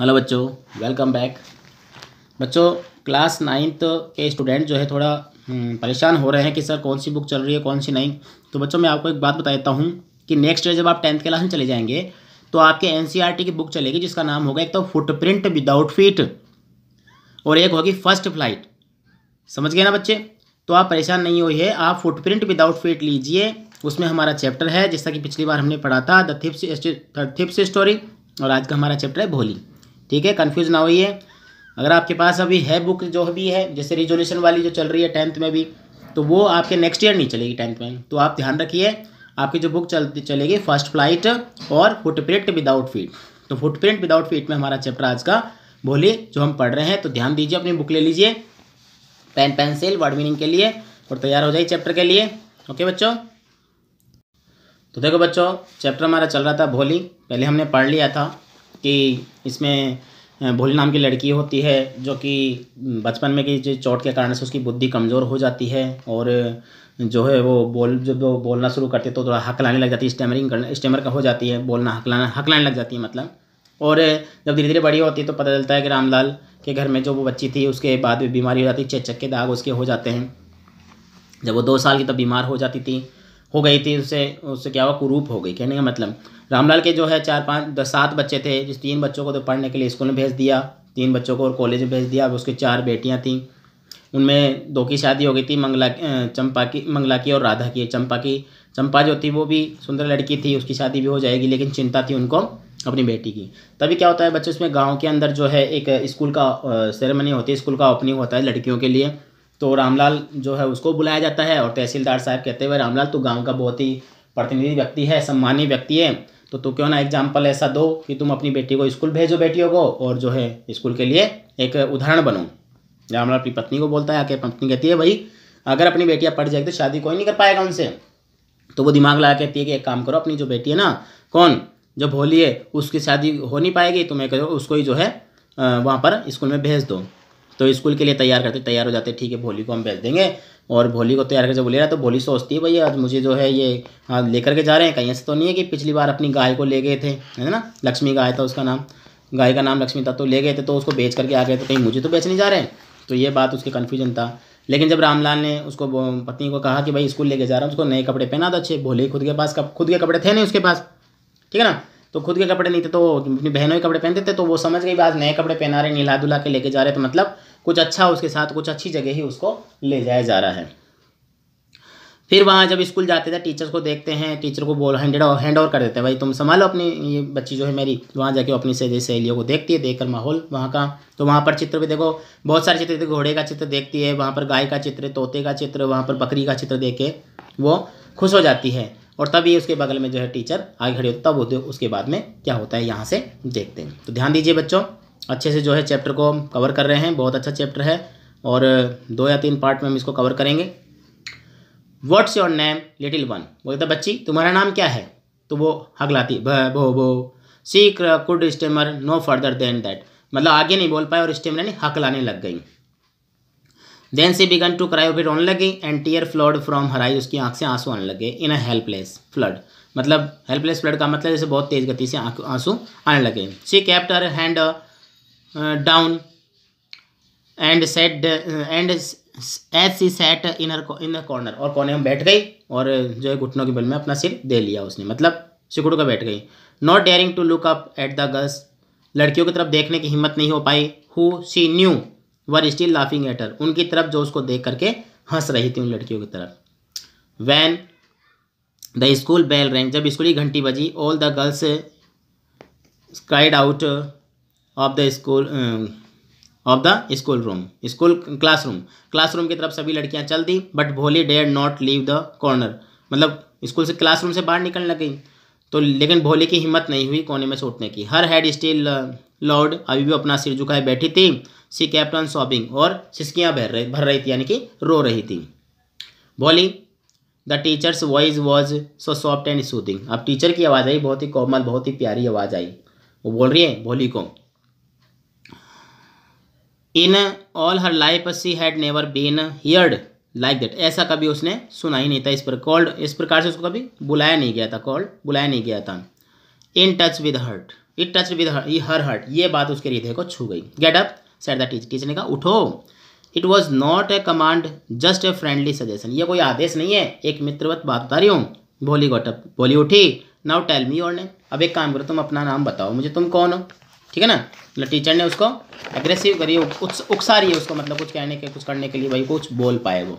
hello बच्चों welcome back बच्चों class ninth के स्टूडेंट जो है थोड़ा हम्म, परेशान हो रहे हैं कि सर कौन सी बुक चल रही है कौन सी नहीं तो बच्चों मैं आपको एक बात बता देता हूँ कि नेक्स्ट ईयर जब आप टेंथ क्लास में चले जाएंगे तो आपके एन e की बुक चलेगी जिसका नाम होगा एक तो फुटप्रिंट विदाउट फिट और एक होगी फर्स्ट फ्लाइट समझ गए ना बच्चे तो आप परेशान नहीं हुई है आप फुटप्रिंट विदाउट फिट लीजिए उसमें हमारा चैप्टर है जैसा कि पिछली बार हमने पढ़ा था दिप्स थिप्स स्टोरी और आज का हमारा चैप्टर है भोली ठीक है कन्फ्यूज़ ना होइए अगर आपके पास अभी है बुक जो भी है जैसे रिजोल्यूशन वाली जो चल रही है टेंथ में भी तो वो आपके नेक्स्ट ईयर नहीं चलेगी टेंथ में तो आप ध्यान रखिए आपकी जो बुक चलती चलेगी फर्स्ट फ्लाइट और फुटप्रिंट विदाउट फीट तो फुटप्रिंट विदाउट फीट में हमारा चैप्टर आज का बोले जो हम पढ़ रहे हैं तो ध्यान दीजिए अपनी बुक ले लीजिए पेन पेंसिल वर्ड मीनिंग के लिए और तैयार हो जाइए चैप्टर के लिए ओके बच्चों तो देखो बच्चों चैप्टर हमारा चल रहा था भोली पहले हमने पढ़ लिया था कि इसमें भोली नाम की लड़की होती है जो कि बचपन में की चोट के कारण से उसकी बुद्धि कमज़ोर हो जाती है और जो है वो बोल जब वो बोलना शुरू करती है तो थोड़ा हकलाने लग जाती है स्टेमरिंग करना स्टेमर का हो जाती है बोलना हकलाना हकलाने लग जाती है मतलब और जब धीरे धीरे बड़ी होती है तो पता चलता है कि रामलाल के घर में जो वो बच्ची थी उसके बाद बीमारी हो जाती है चेचक के दाग उसके हो जाते हैं जब वो दो साल की तब बीमार हो जाती थी हो गई थी उससे उससे क्या हुआ कुरूप हो गई कहने का मतलब रामलाल के जो है चार पाँच दस सात बच्चे थे जिस तीन बच्चों को तो पढ़ने के लिए स्कूल में भेज दिया तीन बच्चों को और कॉलेज में भेज दिया अब उसके चार बेटियाँ थीं उनमें दो की शादी हो गई थी मंगला चंपा की मंगला की और राधा की चंपा की चंपा जो थी वो भी सुंदर लड़की थी उसकी शादी भी हो जाएगी लेकिन चिंता थी उनको अपनी बेटी की तभी क्या होता है बच्चों इसमें गांव के अंदर जो है एक स्कूल का सेरेमनी होती है स्कूल का ओपनिंग होता है लड़कियों के लिए तो रामलाल जो है उसको बुलाया जाता है और तहसीलदार साहब कहते हुए रामलाल तू गाँव का बहुत ही प्रतिनिधि व्यक्ति है सम्मानीय व्यक्ति है तो तू क्यों ना एग्जाम्पल ऐसा दो कि तुम अपनी बेटी को स्कूल भेजो बेटियों को और जो है स्कूल के लिए एक उदाहरण बनो रामलाल अपनी पत्नी को बोलता है आके पत्नी कहती है भाई अगर अपनी बेटियाँ पढ़ जाएगी तो शादी कोई नहीं कर पाएगा उनसे तो वो दिमाग लगा कहती है कि एक काम करो अपनी जो बेटी है ना कौन जो भोली है उसकी शादी हो नहीं पाएगी तो मैं उसको ही जो है वहाँ पर स्कूल में भेज दो तो स्कूल के लिए तैयार करते तैयार हो जाते ठीक है भोली को हम भेज देंगे और भोली को तैयार करके जब बोले रहा तो भोली सोचती है भैया आज मुझे जो है ये हाँ लेकर के जा रहे हैं कहीं ऐसे तो नहीं है कि पिछली बार अपनी गाय को ले गए थे है ना लक्ष्मी गाय था उसका नाम गाय का नाम लक्ष्मी था तो ले गए थे तो उसको बेच करके आ गए तो कहीं मुझे तो बेचने जा रहे हैं तो ये बात उसकी कन्फ्यूजन था लेकिन जब रामलाल ने उसको पत्नी को कहा कि भाई स्कूल लेके जा रहा हूँ उसको नए कपड़े पहना तो अच्छे भोले खुद के पास कप, खुद के कपड़े थे नहीं उसके पास ठीक है ना तो खुद के कपड़े नहीं थे तो अपनी बहनों के कपड़े पहनते थे तो वो समझ गई बात नए कपड़े पहना रहे नीला धुला के लेके जा रहे तो मतलब कुछ अच्छा उसके साथ कुछ अच्छी जगह ही उसको ले जाया जा रहा है फिर वहाँ जब स्कूल जाते थे टीचर्स को देखते हैं टीचर को बोल हैंडेड हैंड ओवर कर देते हैं भाई तुम संभालो अपनी ये बच्ची जो है मेरी वहाँ जाके अपनी सहेलियों को देखती है देखकर माहौल वहाँ का तो वहाँ पर चित्र भी देखो बहुत सारे चित्र घोड़े का चित्र देखती है वहाँ पर गाय का चित्र तोते का चित्र वहाँ पर बकरी का चित्र देख के वो खुश हो जाती है और तब ये उसके बगल में जो है टीचर आगे खड़े होते तब होते उसके बाद में क्या होता है यहाँ से देखते हैं तो ध्यान दीजिए बच्चों अच्छे से जो है चैप्टर को हम कवर कर रहे हैं बहुत अच्छा चैप्टर है और दो या तीन पार्ट में हम इसको कवर करेंगे what's your name little one बोलता बच्ची तुम्हारा नाम क्या है तो वो हगलाती लाती भो भो सीख could stammer no further than that मतलब आगे नहीं बोल पाए और स्टेमर हक हकलाने लग गई then she began to cry फिर रोने लगी एंड टीयर फ्लड फ्रॉम हराई उसकी आंख से आंसू आने लगे इन अ हेल्पलेस फ्लड मतलब हेल्पलेस फ्लड का मतलब जैसे बहुत तेज़ गति से आंसू आने लगे she kept her hand down and sat and as she sat in her in her corner और कोने में बैठ गई और जो है घुटनों के बल में अपना सिर दे लिया उसने मतलब सिकुड़ कर बैठ गई not daring to look up at the girls लड़कियों की तरफ देखने की हिम्मत नहीं हो पाई who she knew were still laughing at her उनकी तरफ जो उसको देख करके हंस रही थी उन लड़कियों की तरफ when the school bell rang जब स्कूली घंटी बजी all the girls scrambled out of the school of the school room school classroom classroom की तरफ सभी लड़कियां चल दी but Bholi dare not leave the corner मतलब स्कूल से क्लासरूम से बाहर निकलने लगी तो लेकिन भोली की हिम्मत नहीं हुई कोने में सोटने की हर हेड स्टिल लॉर्ड अभी भी अपना सिर झुकाए बैठी थी सी कैप्ट ऑन सॉबिंग और सिस्कियाँ भर रही भर रही थी यानी कि रो रही थी बोली the teacher's voice was so soft and soothing अब टीचर की आवाज़ आई बहुत ही कोमल बहुत ही प्यारी आवाज़ आई वो बोल रही है भोली को in all her life she had never been heard like that ऐसा कभी उसने सुना ही नहीं था इस पर कॉल्ड इस प्रकार से उसको कभी बुलाया नहीं गया था कॉल्ड बुलाया नहीं गया था in touch with heart it touch with her heart ये बात उसके हृदय को छू गई get up said the teacher teacher ने कहा उठो it was not a command just a friendly suggestion ये कोई आदेश नहीं है एक मित्रवत बात बता रही हूँ भोली गोटअप बोली उठी नाउ टेल मी और नेम अब एक काम करो तुम अपना नाम बताओ मुझे तुम कौन हो ठीक है ना टीचर ने उसको एग्रेसिव करी उकसा रही है उसको मतलब कुछ कहने के कुछ करने के लिए भाई कुछ बोल पाए वो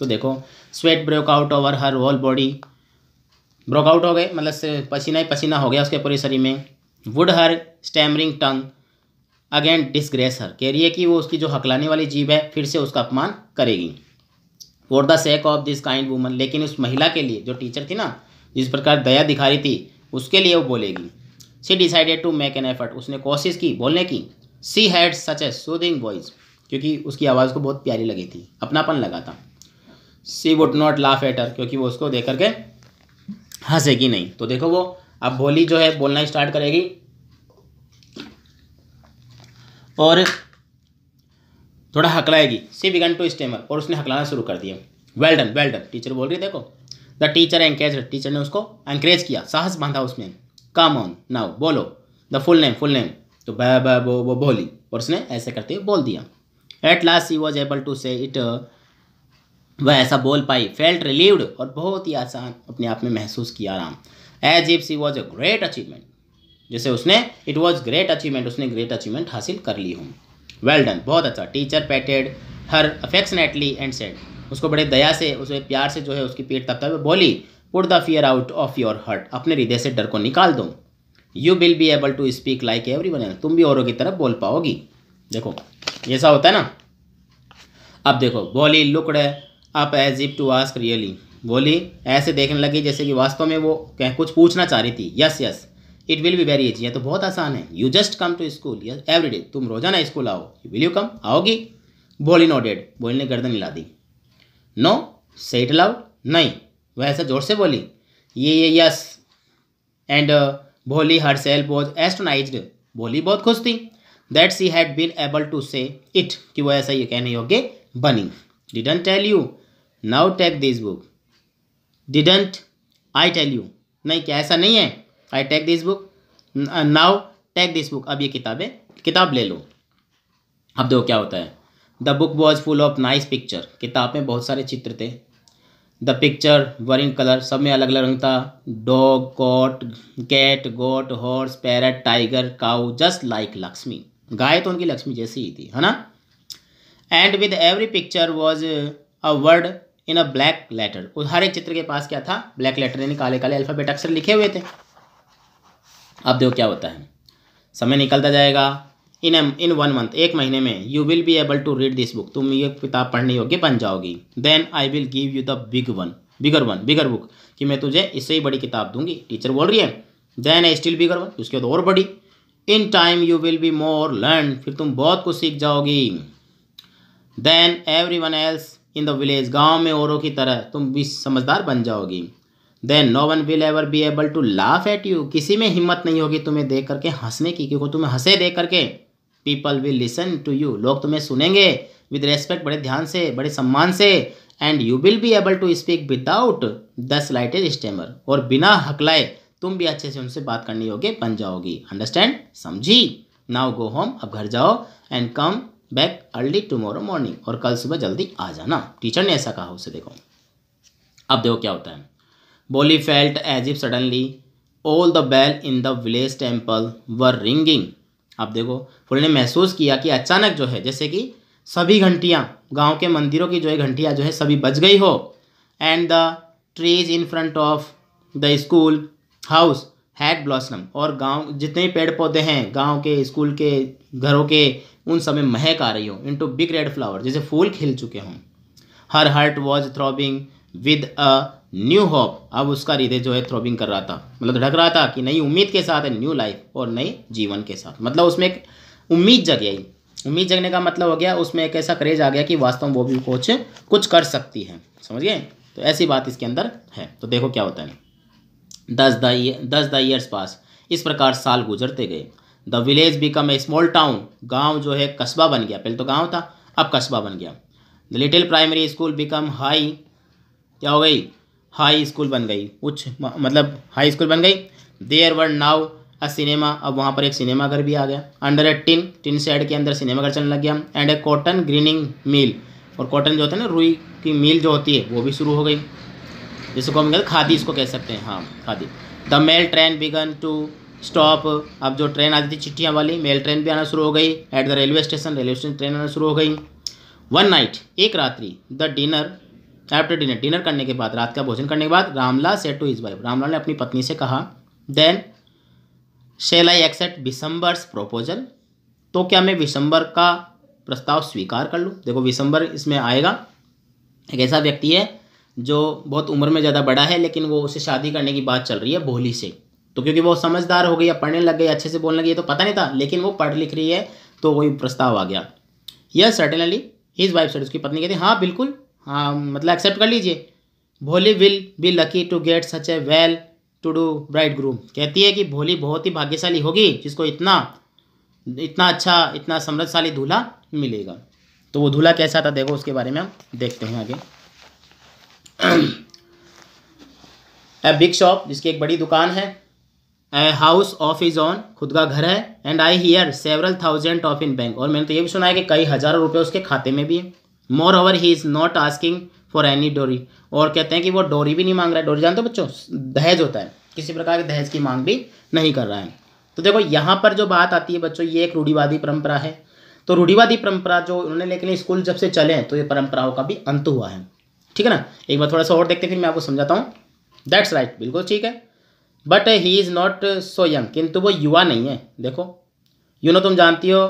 तो देखो sweat breakout over her whole body broke out हो गए मतलब पसीना ही पसीना हो गया उसके पूरे शरीर में would her stammering tongue again disgrace her कह रही है कि वो उसकी जो हकलाने वाली जीव है फिर से उसका अपमान करेगी for the sake of this kind woman लेकिन उस महिला के लिए जो टीचर थी ना जिस प्रकार दया दिखा रही थी उसके लिए वो बोलेगी she decided to make an effort उसने कोशिश की बोलने की she had such a soothing voice क्योंकि उसकी आवाज़ को बहुत प्यारी लगी थी अपनापन लगा था she would not laugh at her क्योंकि वो उसको देख करके हंसेगी नहीं तो देखो वो अब बोली जो है बोलना स्टार्ट करेगी और थोड़ा हकलाएगी सी बिगन टू स्टेमर और उसने हकलाना शुरू कर दिया well done well done teacher बोल रही देखो द टीचर एंकरेज टीचर ने उसको एंकरेज किया साहस बांधा उसने काम ऑन नाउ बोलो the full name full name तो ब वो वो बोली और उसने ऐसे करते हुए बोल दिया at last he was able to say it वह ऐसा बोल पाई फेल्ट रिलीव्ड और बहुत ही आसान अपने आप में महसूस किया आराम as if she was a great achievement जैसे उसने इट वॉज ग्रेट अचीवमेंट उसने ग्रेट अचीवमेंट हासिल कर ली हूँ वेल डन बहुत अच्छा teacher patted her affectionately and said उसको बड़े दया से उसे प्यार से जो है उसकी पेट तपता हुए बोली put the fear out of your heart अपने हृदय से डर को निकाल दो you will be able to speak like everyone तुम भी औरों की तरफ बोल पाओगी देखो ऐसा होता है ना अब देखो बोली looked up as if to ask really बोली ऐसे देखने लगी जैसे कि वास्तव में वो कुछ पूछना चाह रही थी yes yes it will be very easy तो बहुत आसान है you just come to school every day तुम रोजाना स्कूल आओ विल यू कम आओगी बोली नो डेड बोली ने गर्दन हिला दी नो सेट लाउड नहीं वह ऐसा जोर से बोली ये ये यस एंड भोली हर सेल्फ वॉज एस्ट्रोनाइज भोली बहुत खुश थी that she had been able to say it कि वो ऐसा ये कहने योग्य बनी didn't tell you now take this book didn't I tell you नहीं क्या ऐसा नहीं है I take this book now take this book अब ये किताब है किताब ले लो अब देखो क्या होता है the book was full of nice picture किताब में बहुत सारे चित्र थे the picture were in colour सब में अलग अलग रंग था dog cot cat goat horse parrot tiger cow just like Lakshmi गाय तो उनकी लक्ष्मी जैसी ही थी है ना and with every picture was a word in a black letter हर एक चित्र के पास क्या था ब्लैक लेटर यानी काले काले अल्फ़ाबेट अक्सर लिखे हुए थे अब देखो क्या होता है समय निकलता जाएगा in um in one month एक महीने में you will be able to read this book तुम ये किताब पढ़ने योग्य बन जाओगी then I will give you the big one bigger one bigger book कि मैं तुझे इससे ही बड़ी किताब दूंगी टीचर बोल रही है then I still bigger one उसके बाद और बड़ी in time you will be more learn फिर तुम बहुत कुछ सीख जाओगी then everyone else in the village गाँव में औरों की तरह तुम भी समझदार बन जाओगी then no one will ever be able to laugh at you किसी में हिम्मत नहीं होगी तुम्हें देख करके हंसने की क्योंकि तुम्हें हंसे देख करके people will listen to you लोग तुम्हें सुनेंगे विद रेस्पेक्ट बड़े ध्यान से बड़े सम्मान से and you will be able to speak without the slightest stammer और बिना हकलाए तुम भी अच्छे से उनसे बात करनी होगी बन जाओगी अंडरस्टैंड समझी नाउ गो होम अब घर जाओ and come back early tomorrow morning और कल सुबह जल्दी आ जाना टीचर ने ऐसा कहा उसे देखो अब देखो क्या होता है बोली felt as if suddenly all the bell in the village temple were ringing आप देखो फुल ने महसूस किया कि अचानक जो है जैसे कि सभी घंटियाँ गांव के मंदिरों की जो है घंटियाँ जो है सभी बज गई हो and the trees in front of the school house had blossom और गांव जितने पेड़ पौधे हैं गांव के स्कूल के घरों के उन सब में महक आ रही हो into big red flower जैसे फूल खिल चुके हों her heart was throbbing with a new hope अब उसका हृदय जो है थ्रोबिंग कर रहा था मतलब ढक रहा था कि नई उम्मीद के साथ न्यू लाइफ और नए जीवन के साथ मतलब उसमें एक उम्मीद जग गई उम्मीद जगने का मतलब हो गया उसमें एक ऐसा क्रेज आ गया कि वास्तव में वो भी कोच कुछ कर सकती है समझिए तो ऐसी बात इसके अंदर है तो देखो क्या होता है दस दस द ईयर्स पास इस प्रकार साल गुजरते गए the village become a small town गांव जो है कस्बा बन गया पहले तो गांव था अब कस्बा बन गया the little primary school become high क्या हो गई हाई स्कूल बन गई उच्च मतलब हाई स्कूल बन गई there were now a cinema अब वहाँ पर एक सिनेमा घर भी आ गया under a tin tin shed के अंदर सिनेमा घर चलने लग गया and a cotton ginning mill और कॉटन जो होता है ना रुई की मिल जो होती है वो भी शुरू हो गई जिसको हम कहते खादी इसको कह सकते हैं हाँ khadi the mail train began to stop अब जो ट्रेन आती थी चिट्ठियाँ वाली मेल ट्रेन भी आना शुरू हो गई at the railway station railway station train आना शुरू हो गई वन नाइट एक रात्रि the dinner after dinner dinner करने के बाद रात का भोजन करने के बाद Ramlal said to his wife Ramlal ने अपनी पत्नी से कहा then shall I accept Vishambhar's proposal तो क्या मैं विशंबर का प्रस्ताव स्वीकार कर लूँ देखो विसम्बर इसमें आएगा एक ऐसा व्यक्ति है जो बहुत उम्र में ज़्यादा बड़ा है लेकिन वो उसे शादी करने की बात चल रही है भोली से तो क्योंकि वो समझदार हो गई या पढ़ने लग गई अच्छे से बोलने लगी तो पता नहीं था लेकिन वो पढ़ लिख रही है तो वही प्रस्ताव आ गया यस सर्टेनली हिज वाइफ सर उसकी पत्नी कहती हाँ बिल्कुल हाँ मतलब एक्सेप्ट कर लीजिए Bholi will be lucky to get such a well to do bridegroom कहती है कि भोली बहुत ही भाग्यशाली होगी जिसको इतना इतना अच्छा इतना समृद्धशाली दूल्हा मिलेगा तो वो दूल्हा कैसा था देखो उसके बारे में हम देखते हैं आगे ए बिग शॉप जिसकी एक बड़ी दुकान है a house of his own खुद का घर है and I hear several thousand of in bank और मैंने तो ये भी सुना है कि कई हज़ारों रुपये उसके खाते में भी है more over he is not asking for any dowry और कहते हैं कि वो डोरी भी नहीं मांग रहा है डोरी जानते हो बच्चों दहेज होता है किसी प्रकार के दहेज की मांग भी नहीं कर रहा है तो देखो यहाँ पर जो बात आती है बच्चों ये एक रूढ़ीवादी परंपरा है तो रूढ़ीवादी परंपरा जो उन्होंने लेकिन स्कूल जब से चले हैं तो ये परंपराओं का भी अंत हुआ है ठीक है ना एक बार थोड़ा सा और देखते हैं फिर मैं आपको समझाता हूँ दैट्स राइट बिल्कुल ठीक है but he is not so young किंतु वो युवा नहीं है देखो यू नो तुम जानती हो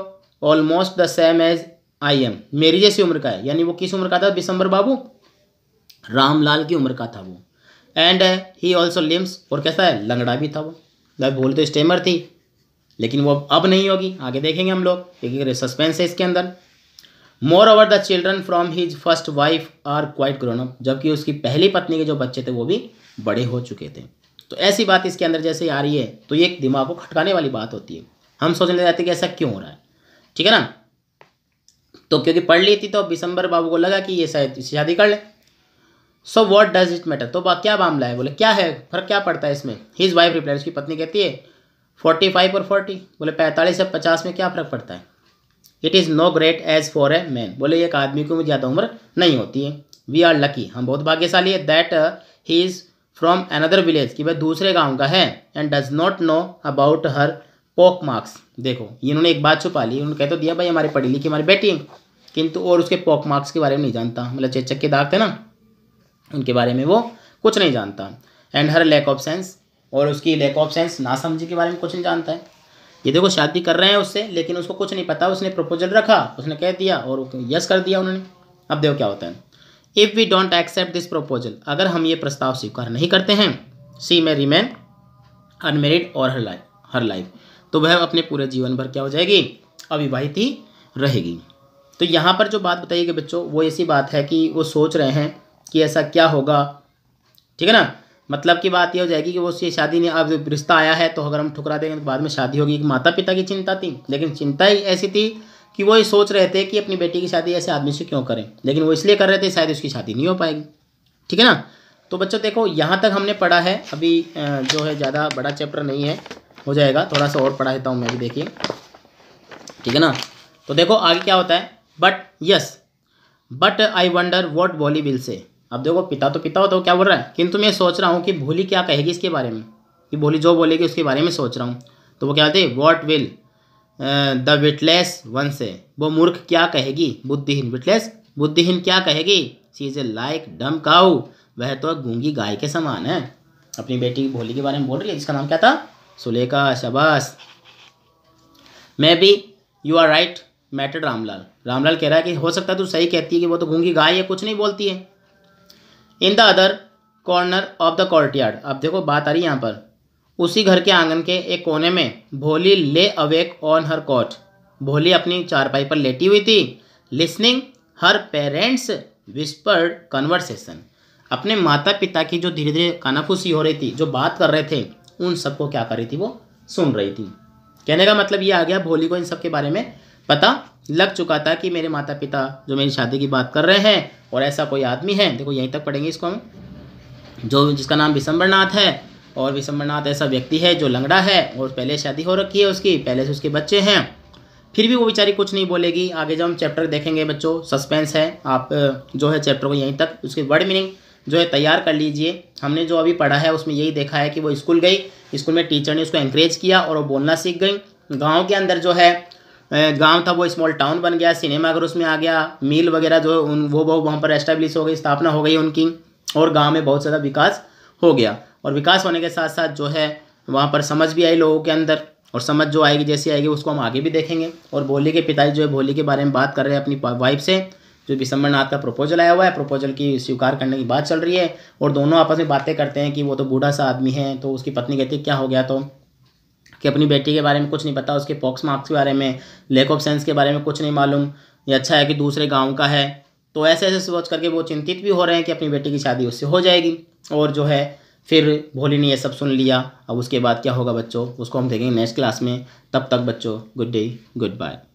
almost the same age I am मेरी जैसी उम्र का है यानी वो किस उम्र का था बिसंबर बाबू रामलाल की उम्र का था वो एंड ही ऑल्सो लिम्स और कैसा है लंगड़ा भी था वो मैं बोल तो स्टेमर थी लेकिन वो अब नहीं होगी आगे देखेंगे हम लोग क्योंकि सस्पेंस है इसके अंदर more over the children from his first wife are quite grown up जबकि उसकी पहली पत्नी के जो बच्चे थे वो भी बड़े हो चुके थे तो ऐसी बात इसके अंदर जैसे आ रही है तो ये एक दिमाग को खटकाने वाली बात होती है हम सोचने जाते कि ऐसा क्यों हो रहा है ठीक है ना तो क्योंकि पढ़ ली थी तो बिशंबर बाबू को लगा कि ये शायद शादी कर ले so what does it matter तो क्या मामला है बोले क्या है फर्क क्या पड़ता है इसमें हिज वाइफ रिप्लाई उसकी पत्नी कहती है फोर्टी फाइव और फोर्टी बोले पैंतालीस से पचास में क्या फ़र्क पड़ता है it is no great age for a man बोले एक आदमी को ज़्यादा उम्र नहीं होती है वी आर लकी हम बहुत भाग्यशाली है that he is from another village कि वह दूसरे गांव का है and does not know about her pox marks देखो इन्होंने एक बात छुपा ली उन्होंने कह तो दिया भाई हमारे पढ़ी लिखी हमारी बेटी है किंतु और उसके पॉक मार्क्स के बारे में नहीं जानता मतलब चेचक के दाग थे ना उनके बारे में वो कुछ नहीं जानता and her lack of sense और उसकी लैक ऑफ सेंस ना समझी के बारे में कुछ नहीं जानता है ये देखो शादी कर रहे हैं उससे लेकिन उसको कुछ नहीं पता उसने प्रपोजल रखा उसने कह दिया और यस कर दिया उन्होंने अब देखो क्या होता है if we don't accept this proposal अगर हम ये प्रस्ताव स्वीकार नहीं करते हैं सी मे रिमेन अनमेरिड और हर लाइफ हर लाइफ तो वह अपने पूरे जीवन भर क्या हो जाएगी अविवाहित ही रहेगी तो यहाँ पर जो बात बताइएगा बच्चों वो ऐसी बात है कि वो सोच रहे हैं कि ऐसा क्या होगा ठीक है ना मतलब की बात यह हो जाएगी कि वो उसकी शादी नहीं अब रिश्ता आया है तो अगर हम ठुकरा देंगे तो बाद में शादी होगी माता पिता की चिंता थी लेकिन चिंता ही ऐसी थी कि वो ये सोच रहे थे कि अपनी बेटी की शादी ऐसे आदमी से क्यों करें लेकिन वो इसलिए कर रहे थे शायद उसकी शादी नहीं हो पाएगी ठीक है ना तो बच्चों देखो यहाँ तक हमने पढ़ा है अभी जो है ज़्यादा बड़ा चैप्टर नहीं है हो जाएगा थोड़ा सा और पढ़ा देता हूँ मैं भी देखिए ठीक है ना तो देखो आगे क्या होता है but yes but I wonder what Bholi will say अब देखो पिता तो पिता होता हो क्या बोल रहा है किंतु मैं सोच रहा हूँ कि भोली क्या कहेगी इसके बारे में कि भोली जो बोलेगी उसके बारे में सोच रहा हूँ तो वो क्या होती है what will the witless one say वो मूर्ख क्या कहेगी बुद्धिहीन विटलेस बुद्धिहीन क्या कहेगी she is a like dumb cow वह तो गूंगी गाय के समान है अपनी बेटी भोली के बारे में बोल रही है जिसका नाम क्या था सुलेखा शबाश मैं भी you are right matter Ramlal Ramlal कह रहा है कि हो सकता है तू सही कहती है कि वो तो घूंगी गाय है कुछ नहीं बोलती है in the other corner of the courtyard अब देखो बात आ रही है यहाँ पर उसी घर के आंगन के एक कोने में भोली ले अवेक ऑन हर कॉट भोली अपनी चारपाई पर लेटी हुई थी listening her parents whispered conversation अपने माता पिता की जो धीरे धीरे कानाफूसी हो रही थी जो बात कर रहे थे उन सबको क्या कर रही थी वो सुन रही थी कहने का मतलब ये आ गया भोली को इन सब के बारे में पता लग चुका था कि मेरे माता पिता जो मेरी शादी की बात कर रहे हैं और ऐसा कोई आदमी है देखो यहीं तक पढ़ेंगे इसको हम जो जिसका नाम विशंबरनाथ है और विसम्बरनाथ ऐसा व्यक्ति है जो लंगड़ा है और पहले शादी हो रखी है उसकी पहले से उसके बच्चे हैं फिर भी वो बेचारी कुछ नहीं बोलेगी आगे जब हम चैप्टर देखेंगे बच्चों सस्पेंस है आप जो है चैप्टर को यहीं तक उसके वर्ड मीनिंग जो है तैयार कर लीजिए हमने जो अभी पढ़ा है उसमें यही देखा है कि वो स्कूल गई स्कूल में टीचर ने उसको इंक्रेज किया और वो बोलना सीख गई गाँव के अंदर जो है गांव था वो स्मॉल टाउन बन गया सिनेमा घर उसमें आ गया मील वगैरह जो उन वो बहुत वहाँ पर एस्टेब्लिश हो गई स्थापना हो गई उनकी और गांव में बहुत ज़्यादा विकास हो गया और विकास होने के साथ साथ जो है वहाँ पर समझ भी आई लोगों के अंदर और समझ जो आएगी जैसी आएगी उसको हम आगे भी देखेंगे और भोली के पिताजी जो है भोली के बारे में बात कर रहे हैं अपनी वाइफ से जो नाथ का प्रपोजल आया हुआ है प्रपोजल की स्वीकार करने की बात चल रही है और दोनों आपस में बातें करते हैं कि वो तो बूढ़ा सा आदमी है तो उसकी पत्नी कहती है क्या हो गया तो कि अपनी बेटी के बारे में कुछ नहीं पता उसके पॉक्स मार्क्स के बारे में लेक ऑफ सेंस के बारे में कुछ नहीं मालूम ये अच्छा है कि दूसरे गाँव का है तो ऐसे ऐसे सोच करके वो चिंतित भी हो रहे हैं कि अपनी बेटी की शादी उससे हो जाएगी और जो है फिर भोली ने ये सब सुन लिया अब उसके बाद क्या होगा बच्चों उसको हम देखेंगे नेक्स्ट क्लास में तब तक बच्चों गुड डे गुड बाय